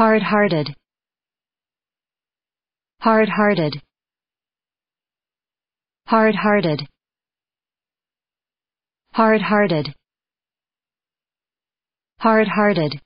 hard-hearted hard-hearted hard-hearted hard-hearted hard-hearted